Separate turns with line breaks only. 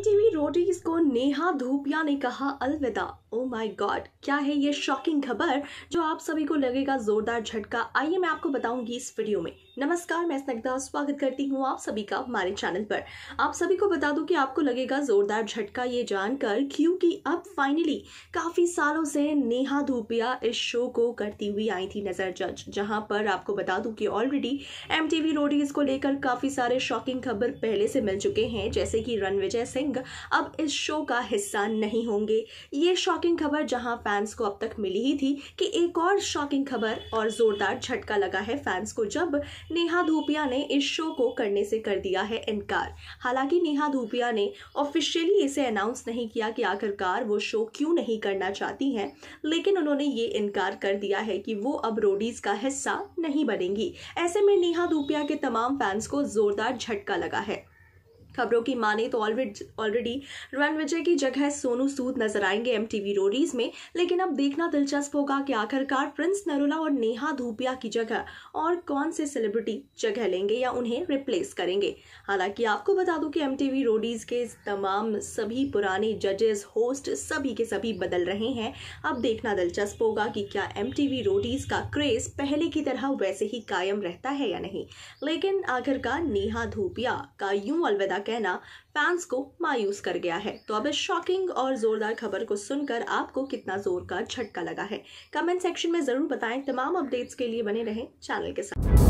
NTV Roadies को नेहा धूपिया ने कहा अलविदा ओ माय गॉड क्या है ये शॉकिंग खबर जो आप सभी को लगेगा जोरदार झटका आइए मैं आपको बताऊंगी इस वीडियो में नमस्कार मैं स्नग्धा स्वागत करती हूँ आप सभी का हमारे चैनल पर आप सभी को बता दूं कि आपको लगेगा जोरदार झटका ये जानकर क्योंकि अब फाइनली काफी सालों से नेहा धूपिया इस शो को करती हुई आई थी नजर जज जहाँ पर आपको बता दूं कि ऑलरेडी एम टीवी रोडीज को लेकर काफी सारे शॉकिंग खबर पहले से मिल चुके हैं जैसे कि रणविजय सिंह सिंह अब इस शो का हिस्सा नहीं होंगे ये शॉकिंग खबर जहां फैंस को अब तक मिली ही थी कि एक और शॉकिंग खबर और ज़ोरदार झटका लगा है फैंस को जब नेहा धूपिया ने इस शो को करने से कर दिया है इनकार हालांकि नेहा धूपिया ने ऑफिशियली इसे अनाउंस नहीं किया कि आखिरकार वो शो क्यों नहीं करना चाहती हैं लेकिन उन्होंने ये इनकार कर दिया है कि वो अब रोडीज़ का हिस्सा नहीं बनेंगी ऐसे में नेहा धूपिया के तमाम फैंस को ज़ोरदार झटका लगा है खबरों की माने तो ऑलरेडी ऑलरेडी रणविजय विजय की जगह सोनू सूद नजर आएंगे एम रोडीज में लेकिन अब देखना दिलचस्प होगा कि आखिरकार प्रिंस नरोला और नेहा धूपिया की जगह और कौन से सेलिब्रिटी जगह लेंगे या उन्हें रिप्लेस करेंगे हालांकि आपको बता दूं कि एम टी रोडीज के तमाम सभी पुराने जजेस होस्ट सभी के सभी बदल रहे हैं अब देखना दिलचस्प होगा कि क्या एम टी रोडीज का क्रेज पहले की तरह वैसे ही कायम रहता है या नहीं लेकिन आखिरकार नेहा धूपिया का यूं अलविदा कहना फैंस को मायूस कर गया है तो अब इस शॉकिंग और जोरदार खबर को सुनकर आपको कितना जोर का झटका लगा है कमेंट सेक्शन में जरूर बताएं तमाम अपडेट्स के लिए बने रहें चैनल के साथ